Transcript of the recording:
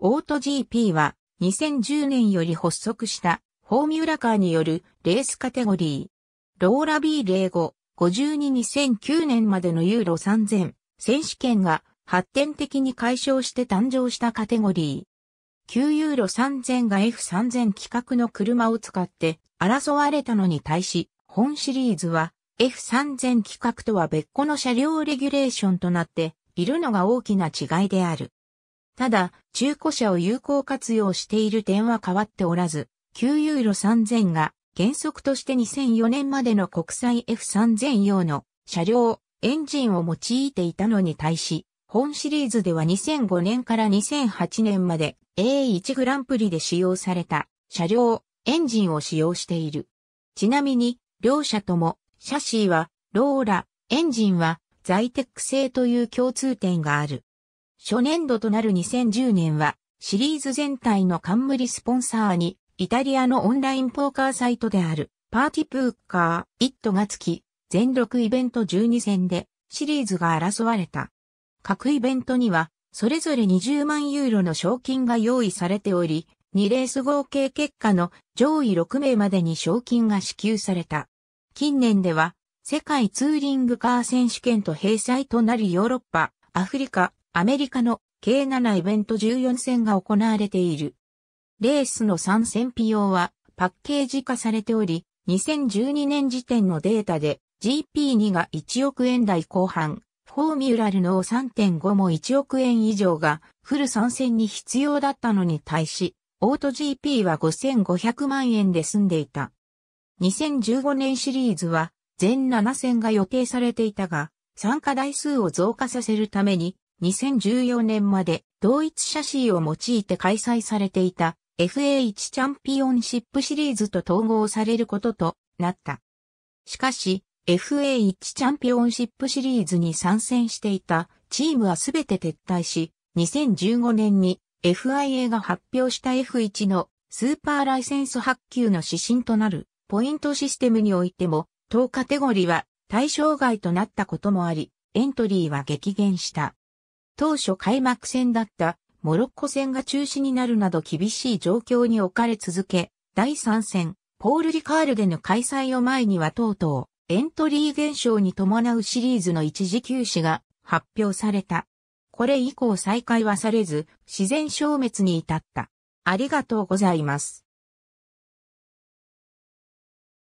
オート GP は2010年より発足したフォーミュラカーによるレースカテゴリー。ローラ B05、522009年までのユーロ3000選手権が発展的に解消して誕生したカテゴリー。9ユーロ3000が F3000 規格の車を使って争われたのに対し、本シリーズは F3000 規格とは別個の車両レギュレーションとなっているのが大きな違いである。ただ、中古車を有効活用している点は変わっておらず、9ユーロ3000が原則として2004年までの国際 F3000 用の車両、エンジンを用いていたのに対し、本シリーズでは2005年から2008年まで A1 グランプリで使用された車両、エンジンを使用している。ちなみに、両車とも、シャシーは、ローラ、エンジンは、在テック製という共通点がある。初年度となる2010年は、シリーズ全体の冠スポンサーに、イタリアのオンラインポーカーサイトである、パーティプーカー、イットがつき、全6イベント12戦で、シリーズが争われた。各イベントには、それぞれ20万ユーロの賞金が用意されており、2レース合計結果の上位6名までに賞金が支給された。近年では、世界ツーリングカー選手権と閉催となりヨーロッパ、アフリカ、アメリカの計7イベント14戦が行われている。レースの参戦費用はパッケージ化されており、2012年時点のデータで GP2 が1億円台後半、フォーミュラルの3.5も1億円以上がフル参戦に必要だったのに対し、オート GP は5500万円で済んでいた。2015年シリーズは全7戦が予定されていたが、参加台数を増加させるために2014年まで同一シャシーを用いて開催されていた FA1 チャンピオンシップシリーズと統合されることとなった。しかし、FA1 チャンピオンシップシリーズに参戦していたチームはすべて撤退し、2015年に FIA が発表した F1 のスーパーライセンス発給の指針となるポイントシステムにおいても、当カテゴリは対象外となったこともあり、エントリーは激減した。当初開幕戦だったモロッコ戦が中止になるなど厳しい状況に置かれ続け、第3戦、ポール・リカールでの開催を前にはとうとう、エントリー減少に伴うシリーズの一時休止が発表された。これ以降再開はされず、自然消滅に至った。ありがとうございます。